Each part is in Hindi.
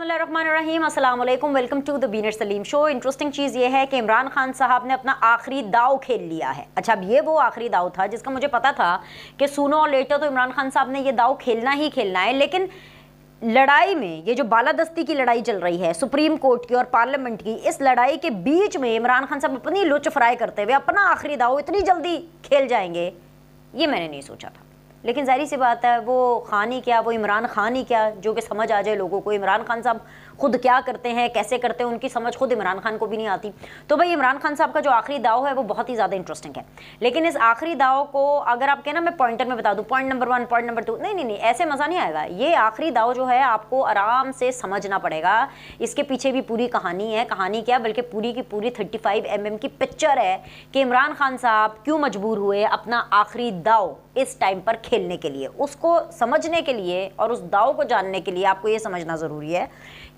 बसमीम वेलकम टू द बीनर सलीम शो इंटरेस्टिंग चीज़ ये है कि इमरान खान साहब ने अपना आखिरी दाव खेल लिया है अच्छा अब ये वो आखिरी दाव था जिसका मुझे पता था कि सुनो और लेटो तो इमरान खान साहब ने ये दाव खेलना ही खेलना है लेकिन लड़ाई में ये जो बालादस्ती की लड़ाई चल रही है सुप्रीम कोर्ट की और पार्लियामेंट की इस लड़ाई के बीच में इमरान खान साहब अपनी लुच फ्राई करते हुए अपना आखिरी दाव इतनी जल्दी खेल जाएंगे ये मैंने नहीं सोचा था लेकिन ज़ाहिर सी बात है वो खान ही क्या वो इमरान खान ही क्या जो कि समझ आ जाए लोगों को इमरान खान साहब खुद क्या करते हैं कैसे करते हैं उनकी समझ खुद इमरान खान को भी नहीं आती तो भाई इमरान खान साहब का जो आखिरी दाव है वो बहुत ही ज़्यादा इंटरेस्टिंग है लेकिन इस आखिरी दाव को अगर आप कहना मैं पॉइंटर में बता दूँ point number one point number two नहीं नहीं नहीं ऐसे मज़ा नहीं आएगा ये आखिरी दाव जो है आपको आराम से समझना पड़ेगा इसके पीछे भी पूरी कहानी है कहानी क्या बल्कि पूरी की पूरी थर्टी फाइव एम की पिक्चर है कि इमरान खान साहब क्यों मजबूर हुए अपना आखिरी दाव इस टाइम पर खेलने के लिए उसको समझने के लिए और उस दाव को जानने के लिए आपको ये समझना ज़रूरी है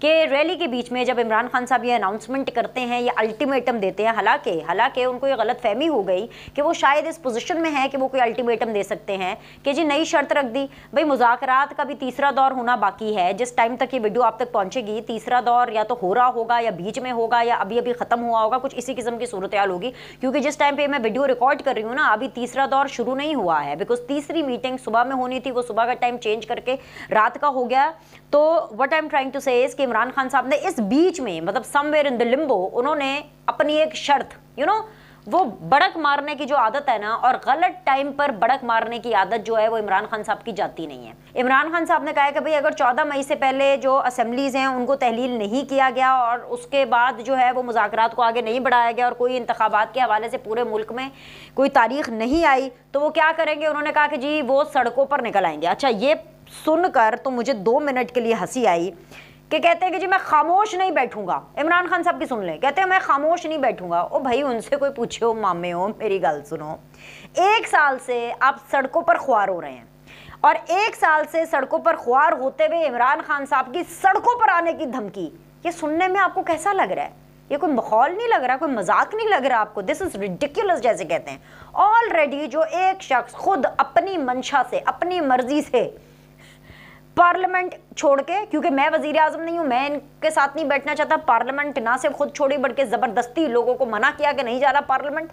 कि रैली के बीच में जब इमरान खान साहब ये अनाउंसमेंट करते हैं या अल्टीमेटम देते हैं हालांकि हालांकि उनको ये गलत फहमी हो गई कि वो शायद इस पोजीशन में है कि वो कोई अल्टीमेटम दे सकते हैं कि जी नई शर्त रख दी भाई मुजाकरात का भी तीसरा दौर होना बाकी है जिस टाइम तक ये वीडियो आप तक पहुँचेगी तीसरा दौर या तो हो रहा होगा या बीच में होगा या अभी अभी ख़त्म हुआ होगा कुछ इसी किस्म की सूरत हाल होगी क्योंकि जिस टाइम पर मैं वीडियो रिकॉर्ड कर रही हूँ ना अभी तीसरा दौर शुरू नहीं हुआ है बिकॉज तीसरी मीटिंग सुबह में होनी थी वो सुबह का टाइम चेंज करके रात का हो गया तो what I am trying to say Imran Khan साहब ने इस बीच में मतलब समवेयर इन द लिम्बो उन्होंने अपनी एक शर्त यू you नो know, वो बड़क मारने की जो आदत है ना और गलत टाइम पर बड़क मारने की आदत जो है वो इमरान खान साहब की जाती नहीं है इमरान खान साहब ने कहा है कि भाई अगर 14 मई से पहले जो असम्बलीज़ हैं उनको तहलील नहीं किया गया और उसके बाद जो है वो मुजाकर को आगे नहीं बढ़ाया गया और कोई इंतबात के हवाले से पूरे मुल्क में कोई तारीख नहीं आई तो वो क्या करेंगे उन्होंने कहा कि जी वो सड़कों पर निकल आएंगे अच्छा ये सुनकर तो मुझे दो मिनट के लिए हंसी आई कि कहते हैं कि जी मैं खामोश नहीं बैठूंगा इमरान खान साहब की सुन लें कहते हैं मैं खामोश नहीं बैठूंगा ओ भाई उनसे कोई हो मामे हो मेरी गल सुनो एक साल से आप सड़कों पर ख्वार हो रहे हैं और एक साल से सड़कों पर ख्वार होते हुए इमरान खान साहब की सड़कों पर आने की धमकी ये सुनने में आपको कैसा लग रहा है ये कोई माहौल नहीं लग रहा कोई मजाक नहीं लग रहा आपको दिस इज रिडिक्यूलस जैसे कहते हैं ऑलरेडी जो एक शख्स खुद अपनी मंशा से अपनी मर्जी से पार्लियामेंट छोड़ के क्योंकि मैं वजीर आजम नहीं हूँ मैं इनके साथ नहीं बैठना चाहता पार्लियामेंट ना सिर्फ खुद छोड़ी बल्कि ज़बरदस्ती लोगों को मना किया कि नहीं जा रहा पार्लियामेंट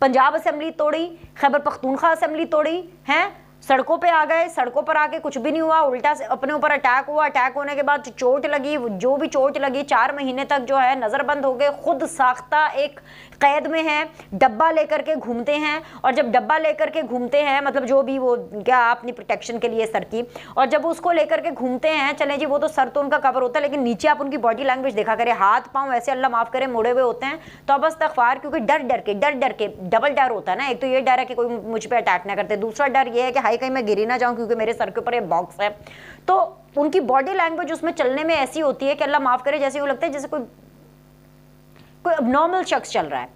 पंजाब असम्बली तोड़ी खैबर पख्तूनखा असेंबली तोड़ी हैं सड़कों पे आ गए सड़कों पर आके कुछ भी नहीं हुआ उल्टा अपने ऊपर अटैक हुआ अटैक होने के बाद चोट लगी जो भी चोट लगी चार महीने तक जो है नज़रबंद हो गए खुद साख्ता एक कैद में है डब्बा लेकर के घूमते हैं और जब डब्बा लेकर के घूमते हैं मतलब जो भी वो क्या अपनी प्रोटेक्शन के लिए सर की और जब उसको लेकर के घूमते हैं चले जी वो तो सर तो उनका कवर होता है लेकिन नीचे आप उनकी बॉडी लैंग्वेज देखा करें हाथ पाँव ऐसे अल्लाह माफ़ करें मुड़े हुए होते हैं तो अब तखवार क्योंकि डर डर के डर डर के डबल डर होता है ना एक तो ये डर है कि कोई मुझ पर अटैक ना करते दूसरा डर ये है कि भाई कहीं मैं गिरी ना जाऊं क्योंकि मेरे सर के ऊपर ये बॉक्स है तो उनकी बॉडी लैंग्वेज उसमें चलने में ऐसी होती है कि अल्लाह माफ़ करे जैसे वो लगता है जैसे कोई कोई अब शख्स चल रहा है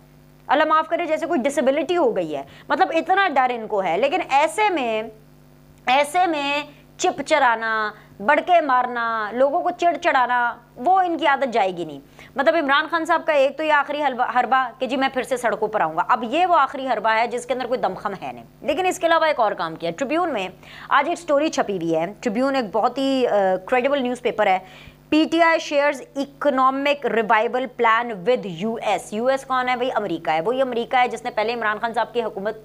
अल्लाह माफ़ करे जैसे कोई डिसेबिलिटी हो गई है मतलब इतना डर इनको है लेकिन ऐसे में ऐसे में चिप चराना बड़के मारना लोगों को चिड़ चढ़ाना वो इनकी आदत जाएगी नहीं मतलब इमरान खान साहब का एक तो ये आखिरी हरबा कि जी मैं फिर से सड़कों पर आऊँगा अब ये वो आखिरी हरबा है जिसके अंदर कोई दमखम है नहीं लेकिन इसके अलावा एक और काम किया ट्रिब्यून में आज एक स्टोरी छपी हुई है ट्रिब्यून एक बहुत ही क्रेडिबल न्यूज़पेपर है PTI shares economic revival plan with US US कौन है भाई अमेरिका है वही अमेरिका है जिसने पहले इमरान खान साहब की हुकूमत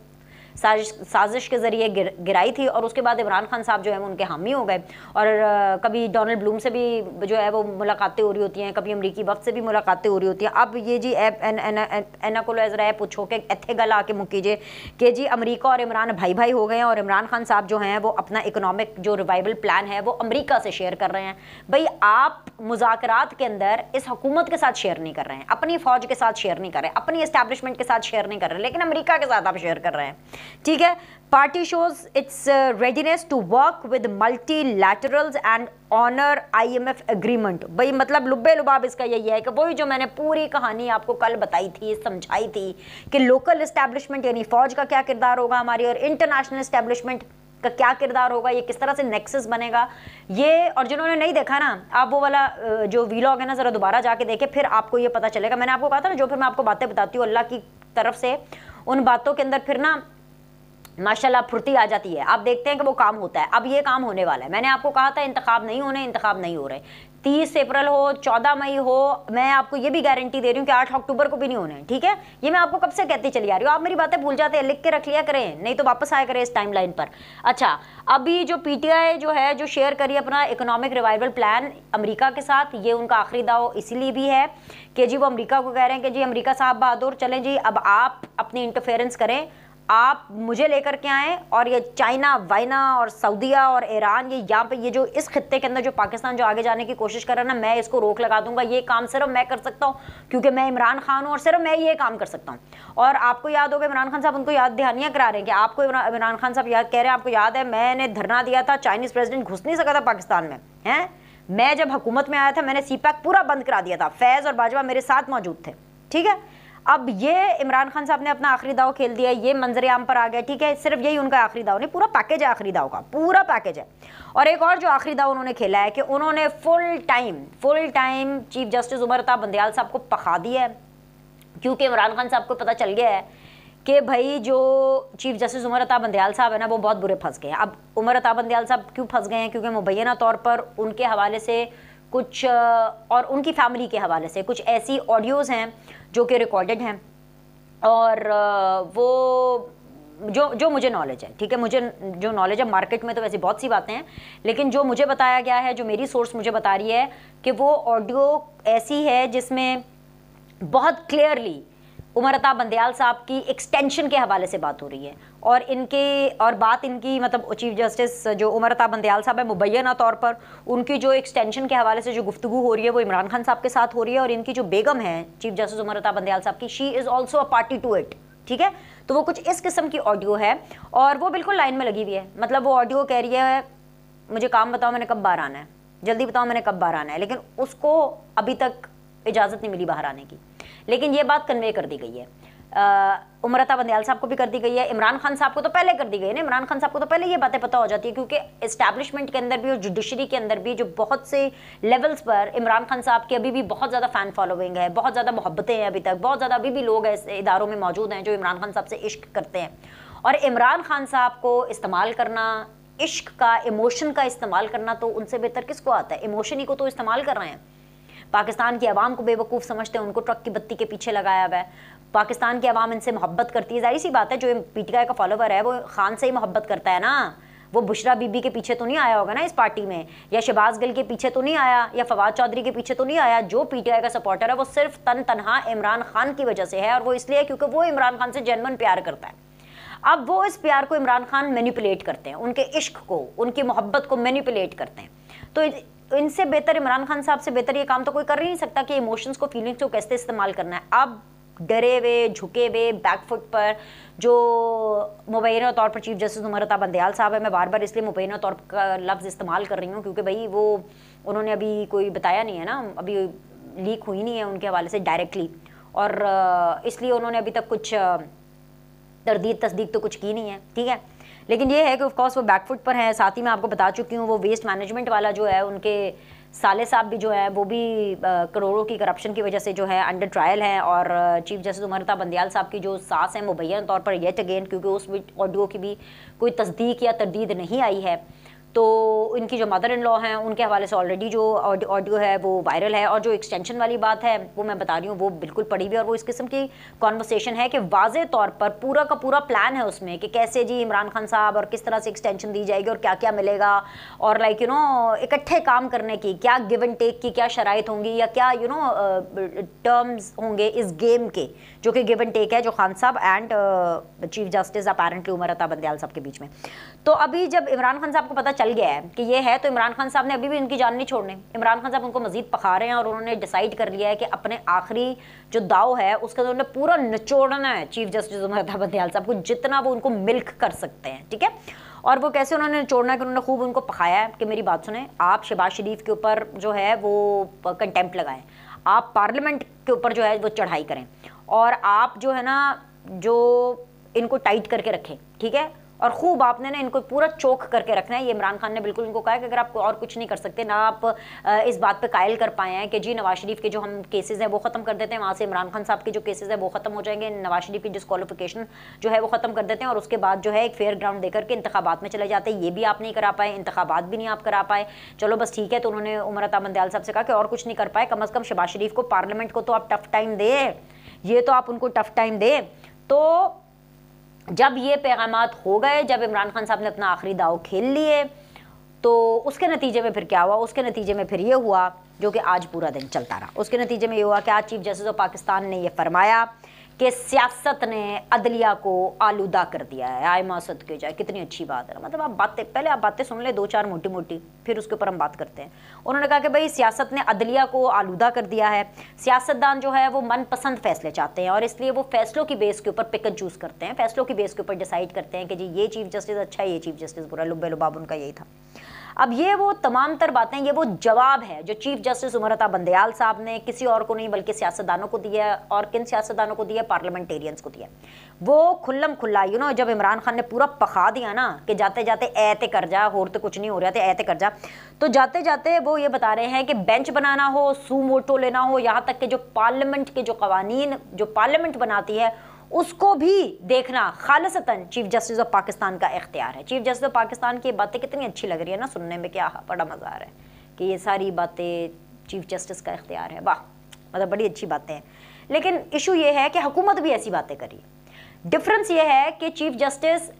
साजिश साजिश के ज़रिए गिर, गिराई थी और उसके बाद इमरान खान साहब जो है उनके हामी हो गए और कभी डोनल्ड ब्लूम से भी जो है वो मुलाकातें हो रही होती हैं कभी अमरीकी वक्त से भी मुलाकातें हो रही होती हैं अब ये जी ऐप एनाकोलो एजरा ऐप पूछो के एथे गल आके मुकीजिए कीजिए कि जी अमरीका और इमरान भाई भाई हो गए हैं और इमरान खान साहब जो हैं वो अपना इकोनॉमिक जो रिवाइवल प्लान है वो अमरीका से शेयर कर रहे हैं भाई आप मुजाकरात के अंदर इस हुकूमत के साथ शेयर नहीं कर रहे हैं अपनी फौज के साथ शेयर नहीं कर रहे अपनी इस्टेब्लिशमेंट के साथ शेयर नहीं कर रहे लेकिन अमरीका के साथ आप शेयर कर रहे हैं ठीक है party shows its readiness to work with multi multilaterals and honour IMF agreement भाई मतलब लुब्बे लुबाब इसका यही है कि वही जो मैंने पूरी कहानी आपको कल बताई थी समझाई थी कि लोकल इस्टेब्लिशमेंट यानी फौज का क्या किरदार होगा हमारी और इंटरनेशनल इस्टेब्लिशमेंट का क्या किरदार होगा ये किस तरह से नेक्सस बनेगा ये और जिन्होंने नहीं देखा ना आप वो वाला जो वीलॉग है ना ज़रा दोबारा जाके देखे फिर आपको ये पता चलेगा मैंने आपको कहा था ना जो फिर मैं आपको बातें बताती हूँ अल्लाह की तरफ से उन बातों के अंदर फिर ना माशाला फुर्ती आ जाती है आप देखते हैं कि वो काम होता है अब ये काम होने वाला है मैंने आपको कहा था इंतखब नहीं होने इंतखब नहीं हो रहे तीस अप्रैल हो चौदह मई हो मैं आपको ये भी गारंटी दे रही हूँ कि आठ अक्टूबर को भी नहीं होने ठीक है ये मैं आपको कब से कहती चली आ रही हूँ आप मेरी बातें भूल जाते हैं लिख के रख लिया करें नहीं तो वापस आया करें इस टाइमलाइन पर अच्छा अभी जो पीटीआई जो है जो शेयर करी अपना इकोनॉमिक रिवाइवल प्लान अमरीका के साथ ये उनका आखिरी दाव इसीलिए भी है कि जी वो अमरीका को कह रहे हैं कि जी अमरीका साहब बहादुर चलें जी अब आप अपनी इंटरफेरेंस करें आप मुझे लेकर के आएँ और ये चाइना वाइना और सऊदीया और ईरान ये यहाँ पे ये जो इस खत्े के अंदर जो पाकिस्तान जो आगे जाने की कोशिश कर रहा है ना मैं इसको रोक लगा दूंगा ये काम सिर्फ मैं कर सकता हूँ क्योंकि मैं इमरान खान हूँ और सिर्फ मैं ये काम कर सकता हूँ और आपको याद होगा इमरान खान साहब उनको याद दहानियाँ करा रहे हैं कि आपको इमरान खान साहब याद कह रहे हैं आपको याद है मैंने धरना दिया था चाइनीज़ प्रेजिडेंट घुस नहीं सका था पाकिस्तान में हैं मैं जब हुकूमत में आया था मैंने सी पूरा बंद करा दिया था फैज़ और बाजवा मेरे साथ मौजूद थे ठीक है अब ये इमरान खान साहब ने अपना आखिरी दाव खेल दिया ये मंजर आम पर आ गया ठीक है सिर्फ यही उनका आखिरी दाव नहीं पूरा पैकेज है आखिरी दाव का पूरा पैकेज है और एक और जो आखिरी दाव उन्होंने खेला है कि उन्होंने full time full time chief justice Umar ताब बंदयाल साहब को पखा दिया है क्योंकि इमरान खान साहब को पता चल गया है कि भाई जो चीफ जस्टिस उमर अता बंदयाल साहब है ना वो बहुत बुरे फंस गए हैं अब उमर अता बंदयाल साहब क्यों फंस गए हैं क्योंकि मुबैना तौर पर उनके हवाले से कुछ और उनकी फैमिली के हवाले से कुछ ऐसी ऑडियोज़ हैं जो कि रिकॉर्डेड हैं और वो जो जो मुझे नॉलेज है ठीक है मुझे जो नॉलेज है मार्केट में तो वैसे बहुत सी बातें हैं लेकिन जो मुझे बताया गया है जो मेरी सोर्स मुझे बता रही है कि वो ऑडियो ऐसी है जिसमें बहुत क्लियरली उमरता बंदयाल साहब की एक्सटेंशन के हवाले से बात हो रही है और इनके और बात इनकी मतलब चीफ जस्टिस जो उमर अता बंदयाल साहब है मुबैना तौर पर उनकी जो एक्सटेंशन के हवाले से जो गुफ्तु हो रही है वो इमरान खान साहब के साथ हो रही है और इनकी जो बेगम है चीफ जस्टिस उमर अता बंदयाल साहब की she is also a party to it ठीक है तो वो कुछ इस किस्म की ऑडियो है और वो बिल्कुल लाइन में लगी हुई है मतलब वो ऑडियो कह रही है मुझे काम बताओ मैंने कब बाहर आना है जल्दी बताओ मैंने कब बाहर आना है लेकिन उसको अभी तक इजाज़त नहीं मिली बाहर आने की लेकिन ये बात कन्वे कर दी गई है उमरता बंदयाल साहब को भी कर दी गई है इमरान खान साहब को तो पहले कर दी गई है ना इमरान खान साहब को तो पहले ये बातें पता हो जाती है क्योंकि इस्टेब्लिशमेंट के अंदर भी और जुडिशरी के अंदर भी जो बहुत से लेवल्स पर इमरान खान साहब की अभी भी बहुत ज़्यादा फ़ैन फॉलोइंग है बहुत ज़्यादा मोहब्बतें हैं अभी तक बहुत ज़्यादा अभी भी लोग ऐसे इदारों में मौजूद हैं जो इमरान खान साहब से इश्क करते हैं और इमरान खान साहब को इस्तेमाल करना इश्क का इमोशन का इस्तेमाल करना तो उनसे बेहतर किसको आता है इमोशन ही को तो इस्तेमाल कर रहे हैं पाकिस्तान की आवाम को बेवकूफ़ समझते हैं उनको ट्रक की बत्ती के पीछे लगाया हुआ है पाकिस्तान की आवाम इनसे मोहब्बत करती है जाहिर सी बात है जो पीटीआई का फॉलोवर है वो खान से ही मोहब्बत करता है ना वो बुशरा बीबी के पीछे तो नहीं आया होगा ना इस पार्टी में या शहबाज गिल के पीछे तो नहीं आया या फवाद चौधरी के पीछे तो नहीं आया जो पीटीआई का सपोर्टर है वो सिर्फ तन तनहा इमरान खान की वजह से है और वो इसलिए क्योंकि वो इमरान खान से जेनवन प्यार करता है अब वो इस प्यार को इमरान खान मैनिपुलेट करते हैं उनके इश्क को उनकी मोहब्बत को मैनिपुलेट करते हैं तो इनसे बेहतर इमरान खान साहब से बेहतर ये काम तो कोई कर ही नहीं सकता कि इमोशंस को फीलिंग्स को कैसे इस्तेमाल करना है अब डरे हुए झुके हुए बैकफुट पर जो मुबैन तौर पर चीफ जस्टिस उमर बंदयाल साहब है मैं बार बार इसलिए मुबैन तौर का लफ्ज़ इस्तेमाल कर रही हूँ क्योंकि भाई वो उन्होंने अभी कोई बताया नहीं है ना अभी लीक हुई नहीं है उनके हवाले से डायरेक्टली और इसलिए उन्होंने अभी तक कुछ तरदीद तस्दीक तो कुछ की नहीं है ठीक है लेकिन ये है कि ऑफकोर्स वो बैकफुट पर हैं साथ ही मैं आपको बता चुकी हूँ वो वेस्ट मैनेजमेंट वाला जो है उनके साले साहब भी जो है वो भी करोड़ों की करप्शन की वजह से जो है अंडर ट्रायल हैं और चीफ जस्टिस उमरता बंदयाल साहब की जो सास हैं मुबैन तौर पर येट अगेन क्योंकि उस ऑडियो की भी कोई तस्दीक या तरदीद नहीं आई है तो इनकी जो मदर इन लॉ हैं उनके हवाले से ऑलरेडी जो ऑडियो है वो वायरल है और जो एक्सटेंशन वाली बात है वो मैं बता रही हूँ वो बिल्कुल पड़ी भी और वो इस किस्म की कॉन्वर्सेशन है कि वाज तौर पर पूरा का पूरा प्लान है उसमें कि कैसे जी इमरान खान साहब और किस तरह से एक्सटेंशन दी जाएगी और क्या क्या मिलेगा और लाइक यू नो इकट्ठे काम करने की क्या गिव एंड टेक की क्या शराइ होंगी या क्या यू नो टर्म्स होंगे इस गेम के जो कि गिव एंड टेक है जो खान साहब and chief justice apparently Umar Ata Bandial साहब के बीच में तो अभी जब इमरान खान साहब को पता चल गया है कि ये है तो इमरान खान साहब ने अभी भी उनकी जान नहीं छोड़ने इमरान खान साहब उनको मजीद पखा रहे हैं और उन्होंने डिसाइड कर लिया है कि अपने आखिरी जो दाव है उसके अंदर उन्होंने पूरा निचोड़ना है चीफ जस्टिस उमर बंदयाल साहब को जितना वो उनको मिल्क कर सकते हैं ठीक है और वो कैसे उन्होंने छोड़ना कि उन्होंने खूब उनको पखाया है कि मेरी बात सुने आप शहबाज शरीफ के ऊपर जो है वो कंटेम्प्ट लगाएं आप पार्लियामेंट के ऊपर जो है वो चढ़ाई करें और आप जो है ना जो इनको टाइट करके रखें ठीक है और खूब आपने ना इनको पूरा चोक करके रखना है ये इमरान खान ने बिल्कुल इनको कहा कि अगर आप और कुछ नहीं कर सकते ना आप इस बात पर कायल कर पाए हैं कि जी नवाज शरीफ के जो हम केसेज हैं वो ख़त्म कर देते हैं वहाँ से इमरान खान साहब के जो केसेज हैं वो ख़त्म हो जाएंगे नवाज शरीफ की डिस्कॉलिफिकेशन जो है वो ख़त्म कर देते हैं और उसके बाद जो है एक फेयर ग्राउंड देकर के इंतबात में चले जाते हैं ये भी आप नहीं करा पाए इंतबात भी नहीं आप करा पाए चलो बस ठीक है तो उन्होंने उमर मंदयाल साहब से कहा कि और कुछ नहीं कर पाए कम अज़ कम शबाज शरीफ को पार्लियामेंट को तो आप टफ टाइम दे ये तो आप उनको टफ टाइम दे तो जब ये पैगाम हो गए जब इमरान खान साहब ने अपना आखिरी दाव खेल लिए तो उसके नतीजे में फिर क्या हुआ उसके नतीजे में फिर ये हुआ जो कि आज पूरा दिन चलता रहा उसके नतीजे में ये हुआ कि आज चीफ जस्टिस ऑफ पाकिस्तान ने यह फरमाया कि सियासत ने अदलिया को आलूदा कर दिया है आय मासद के जाए कितनी अच्छी बात है मतलब आप बातें पहले आप बातें सुन ले दो चार मोटी मोटी फिर उसके ऊपर हम बात करते हैं उन्होंने कहा कि भाई सियासत ने अदलिया को आलूदा कर दिया है सियासतदान जो है वो मनपसंद फैसले चाहते हैं और इसलिए वो फैसलों की बेस के ऊपर पिक एंड चूज़ करते हैं फैसलों की बेस के ऊपर डिसाइड करते हैं कि जी ये चीफ जस्टिस अच्छा है ये चीफ जस्टिस बुरा लुबे लुबाब उनका यही था अब ये वो तमाम तर बातें ये वो जवाब है जो चीफ जस्टिस उमरता बंदयाल साहब ने किसी और को नहीं बल्कि सियासतदानों को दिया और किन सियासतदानों को दिया पार्लियामेंटेरियंस को दिया वो खुल्लम खुल्ला यू नो जब इमरान खान ने पूरा पखा दिया ना कि जाते जाते ऐते कर जा और तो कुछ नहीं हो रहा था तो ऐते कर जा तो जाते जाते वो ये बता रहे हैं कि बेंच बनाना हो सू मोटो तो लेना हो यहाँ तक के जो पार्लियामेंट के जो कवानीन जो पार्लियामेंट बनाती है उसको भी देखना खालसतन चीफ जस्टिस ऑफ पाकिस्तान का इख्तियार है चीफ जस्टिस ऑफ पाकिस्तान की बातें कितनी अच्छी लग रही है ना सुनने में क्या बड़ा मज़ा आ रहा है कि ये सारी बातें चीफ जस्टिस का इख्तियार है वाह मतलब बड़ी अच्छी बातें हैं लेकिन इशू ये है कि हुकूमत भी ऐसी बातें करी डिफरेंस ये है कि चीफ जस्टिस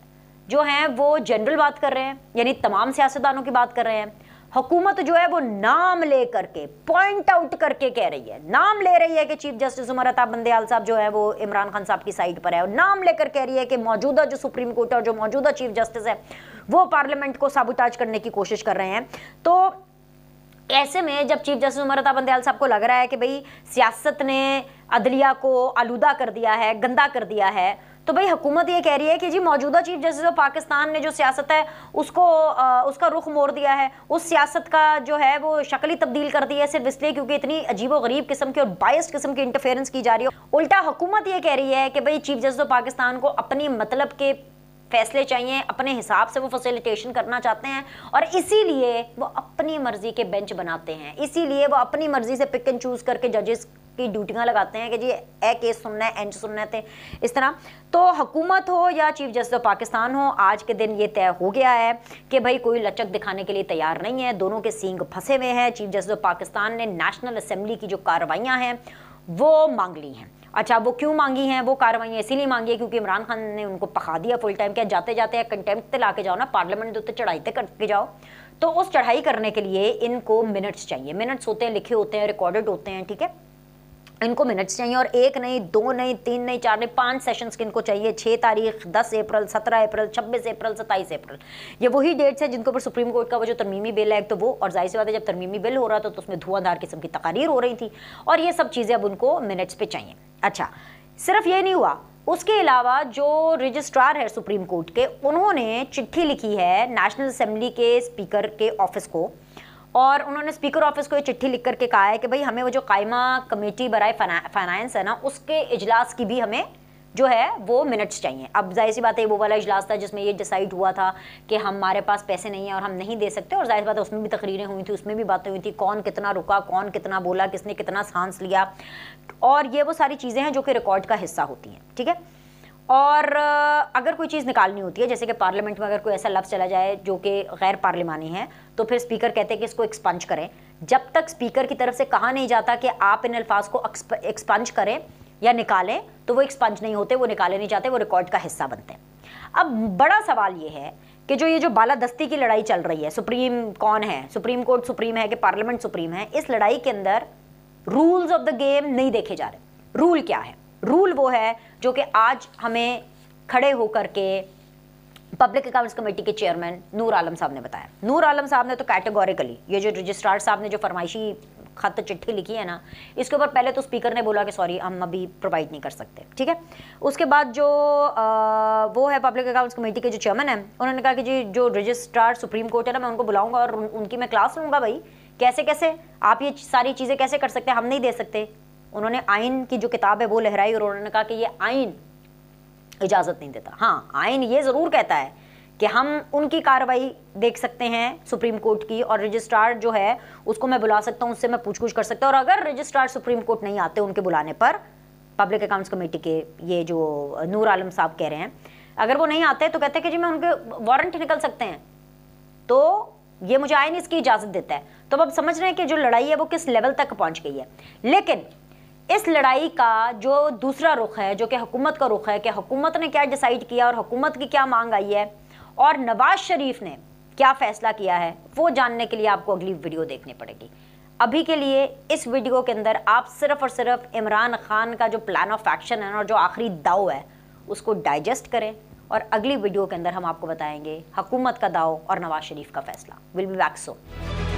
जो हैं वो जनरल बात कर रहे हैं यानी तमाम सियासतदानों की बात कर रहे हैं हुकूमत जो है वो नाम ले करके पॉइंट आउट करके कह रही है नाम ले रही है कि चीफ जस्टिस उमर अताब बंदयाल साहब जो है वो इमरान खान साहब की साइड पर है और नाम लेकर कह रही है कि मौजूदा जो सुप्रीम कोर्ट और जो मौजूदा चीफ जस्टिस है वो पार्लियामेंट को साबुताज करने की कोशिश कर रहे हैं तो ऐसे में जब चीफ जस्टिस उमर अताब बंदयाल साहब को लग रहा है कि भाई सियासत ने अदलिया को आलूदा कर दिया है गंदा कर दिया है तो भाई हुकूमत ये कह रही है कि जी मौजूदा चीफ जस्टिस ऑफ पाकिस्तान ने जो सियासत है उसको आ, उसका रुख मोड़ दिया है उस सियासत का जो है वो शक्ली तब्दील कर दी है सिर्फ इसलिए क्योंकि इतनी अजीब गरीब किस्म की और बायस किस्म की इंटरफेरेंस की जा रही है उल्टा हुकूमत ये कह रही है कि भाई चीफ जस्टिस ऑफ पाकिस्तान को अपनी मतलब के फैसले चाहिए अपने हिसाब से वो फैसिलिटेशन करना चाहते हैं और इसीलिए वो अपनी मर्जी के बेंच बनाते हैं इसीलिए वो अपनी मर्जी से पिक एंड चूज करके जजेस की ड्यूटियां लगाते हैं कि जी ए केस सुनना है एंच सुनना थे इस तरह तो हुकूमत हो या चीफ जस्टिस ऑफ पाकिस्तान हो आज के दिन ये तय हो गया है कि भाई कोई लचक दिखाने के लिए तैयार नहीं है दोनों के सींग फंसे हुए हैं चीफ जस्टिस ऑफ पाकिस्तान ने नेशनल असम्बली की जो कार्रवाइयाँ हैं वो मांग ली हैं अच्छा वो क्यों मांगी हैं वो कार्रवाई इसीलिए मांगी है क्योंकि इमरान खान ने उनको पका दिया फुल टाइम क्या जाते जाते हैं कंटेम्प्ट ला के जाओ ना पार्लियामेंट उत्ते चढ़ाई तक करके जाओ तो उस चढ़ाई करने के लिए इनको मिनट्स चाहिए मिनट्स होते हैं लिखे होते हैं रिकॉर्डेड होते हैं ठीक है इनको मिनट्स चाहिए और एक नहीं दो नहीं तीन नहीं चार नहीं पांच सेशंस के इनको चाहिए छः तारीख दस अप्रैल सत्रह अप्रैल छब्बीस अप्रैल सत्ताईस अप्रैल ये वही डेट्स हैं जिनके ऊपर सुप्रीम कोर्ट का वो जो तरमीमी बिल है तो वो और जाहिर सी बात है जब तरमीमी बिल हो रहा था तो उसमें धुआंधार किस्म की तकारीर हो रही थी और ये सब चीज़ें अब उनको मिनट्स पर चाहिए अच्छा सिर्फ ये नहीं हुआ उसके अलावा जो रजिस्ट्रार है सुप्रीम कोर्ट के उन्होंने चिट्ठी लिखी है नेशनल असम्बली के स्पीकर के ऑफिस को और उन्होंने स्पीकर ऑफिस को ये चिट्ठी लिख करके कहा है कि भाई हमें वो जो कायमा कमेटी बरए फाइनेंस है ना उसके इजलास की भी हमें जो है वो मिनट्स चाहिए अब जाहिर सी बात है वो वाला इजलास था जिसमें ये डिसाइड हुआ था कि हमारे पास पैसे नहीं हैं और हम नहीं दे सकते और जाहिर बात है उसमें भी तकरीरें हुई थी उसमें भी बातें हुई थी कौन कितना रुका कौन कितना बोला किसने कितना सांस लिया और ये वो सारी चीज़ें हैं जो कि रिकॉर्ड का हिस्सा होती हैं ठीक है और अगर कोई चीज़ निकालनी होती है जैसे कि पार्लियामेंट में अगर कोई ऐसा लफ्ज़ चला जाए जो कि गैर पार्लिमानी है तो फिर स्पीकर कहते हैं कि इसको एक्सपंज करें जब तक स्पीकर की तरफ से कहा नहीं जाता कि आप इन अल्फाज को एक्सपंज करें या निकालें तो वो एक्सपंज नहीं होते वो निकाले नहीं जाते वो रिकॉर्ड का हिस्सा बनते हैं अब बड़ा सवाल ये है कि जो ये जो बालादस्ती की लड़ाई चल रही है सुप्रीम कौन है सुप्रीम कोर्ट सुप्रीम है कि पार्लियामेंट सुप्रीम है इस लड़ाई के अंदर रूल्स ऑफ द गेम नहीं देखे जा रहे रूल क्या है रूल वो है जो कि आज हमें खड़े होकर के पब्लिक अकाउंट्स कमेटी के चेयरमैन नूर आलम साहब ने बताया नूर आलम साहब ने तो कैटेगोरिकली ये जो रजिस्ट्रार साहब ने जो फरमाइशी खत चिट्ठी लिखी है ना इसके ऊपर पहले तो स्पीकर ने बोला कि सॉरी हम अभी प्रोवाइड नहीं कर सकते ठीक है उसके बाद जो आ, वो है पब्लिक अकाउंट्स कमेटी के जो चेयरमैन हैं उन्होंने कहा कि जी जो रजिस्ट्रार सुप्रीम कोर्ट है ना मैं उनको बुलाऊंगा और उनकी मैं क्लास लूँगा भाई कैसे कैसे आप ये सारी चीज़ें कैसे कर सकते हैं हम नहीं दे सकते उन्होंने आइन की जो किताब है वो लहराई और उन्होंने कहा कि ये आइन इजाज़त नहीं देता हाँ आइन ये ज़रूर कहता है कि हम उनकी कार्रवाई देख सकते हैं सुप्रीम कोर्ट की और रजिस्ट्रार जो है उसको मैं बुला सकता हूँ उससे मैं पूछ पूछ कर सकता हूँ और अगर रजिस्ट्रार सुप्रीम कोर्ट नहीं आते उनके बुलाने पर पब्लिक अकाउंट्स कमेटी के ये जो नूर आलम साहब कह रहे हैं अगर वो नहीं आते तो कहते हैं कि जी मैं उनके वारंट निकल सकते हैं तो ये मुझे आयन इसकी इजाज़त देता है तो अब समझ रहे हैं कि जो लड़ाई है वो किस लेवल तक पहुंच गई है लेकिन इस लड़ाई का जो दूसरा रुख है जो कि हुकूमत का रुख है कि हुकूमत ने क्या डिसाइड किया और हुकूमत की क्या मांग आई है और नवाज शरीफ ने क्या फ़ैसला किया है वो जानने के लिए आपको अगली वीडियो देखनी पड़ेगी अभी के लिए इस वीडियो के अंदर आप सिर्फ और सिर्फ इमरान खान का जो प्लान ऑफ एक्शन है और जो आखिरी दाव है उसको डाइजेस्ट करें और अगली वीडियो के अंदर हम आपको बताएंगे हुकूमत का दाव और नवाज शरीफ का फैसला विल बी बैक सो